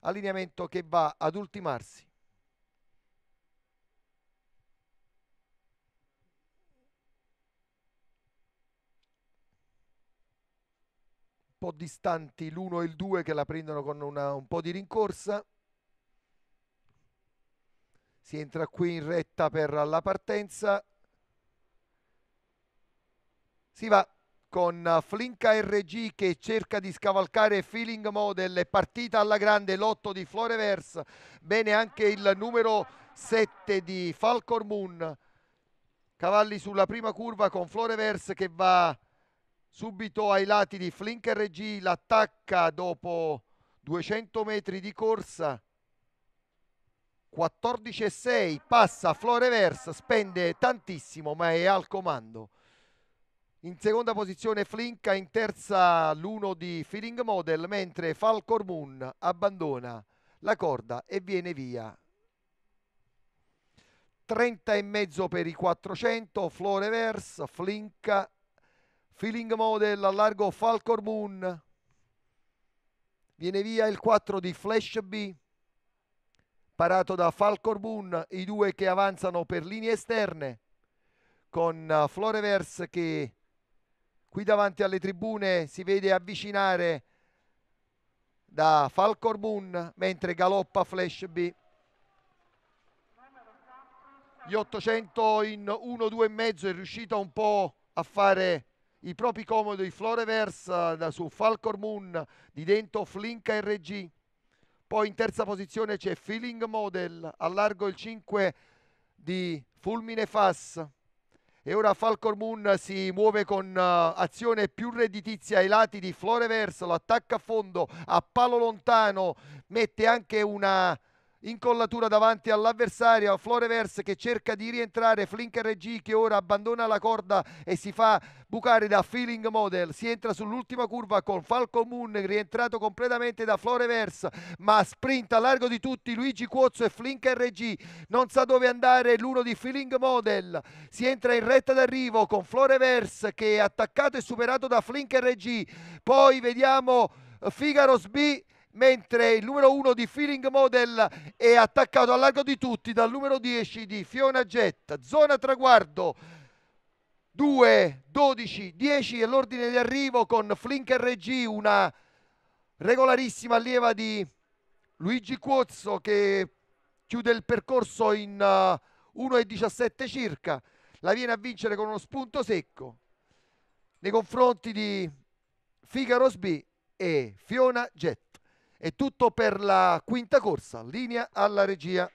allineamento che va ad ultimarsi Un po' distanti l'1 e il 2 che la prendono con una, un po' di rincorsa. Si entra qui in retta per la partenza. Si va con Flinka RG che cerca di scavalcare Feeling Model, è partita alla grande l'otto di Florevers, bene anche il numero 7 di Falcor Moon, cavalli sulla prima curva con Florevers che va subito ai lati di Flink RG, l'attacca dopo 200 metri di corsa, 14,6, passa Florevers, spende tantissimo ma è al comando. In seconda posizione Flinka, in terza l'uno di Feeling Model, mentre Falcor Moon abbandona la corda e viene via. 30 e mezzo per i 400, Floreverse, Flinka, Feeling Model, allargo Falcor Moon. Viene via il 4 di Flash B, parato da Falcor Moon, i due che avanzano per linee esterne con eh, Floreverse che qui davanti alle tribune si vede avvicinare da Falcor Moon mentre galoppa Flash B gli 800 in 1-2,5 è riuscito un po' a fare i propri comodi Floreverse da su Falcor Moon di dentro Flink RG poi in terza posizione c'è Feeling Model a largo il 5 di Fulmine Fass e ora Falcor Moon si muove con uh, azione più redditizia ai lati di Flore lo attacca a fondo, a palo lontano, mette anche una incollatura davanti all'avversario Florevers che cerca di rientrare Flink RG che ora abbandona la corda e si fa bucare da Feeling Model si entra sull'ultima curva con Falco Moon rientrato completamente da Florevers ma sprint a largo di tutti Luigi Cuozzo e Flink RG non sa dove andare l'uno di Feeling Model si entra in retta d'arrivo con Florevers che è attaccato e superato da Flink RG poi vediamo Figaro Sbi mentre il numero 1 di Feeling Model è attaccato al largo di tutti dal numero 10 di Fiona Getta, zona traguardo 2, 12, 10 è l'ordine di arrivo con Flink RG, una regolarissima allieva di Luigi Cuozzo che chiude il percorso in uh, 1,17 circa, la viene a vincere con uno spunto secco nei confronti di Figaro Sbi e Fiona Getta. È tutto per la quinta corsa, linea alla regia.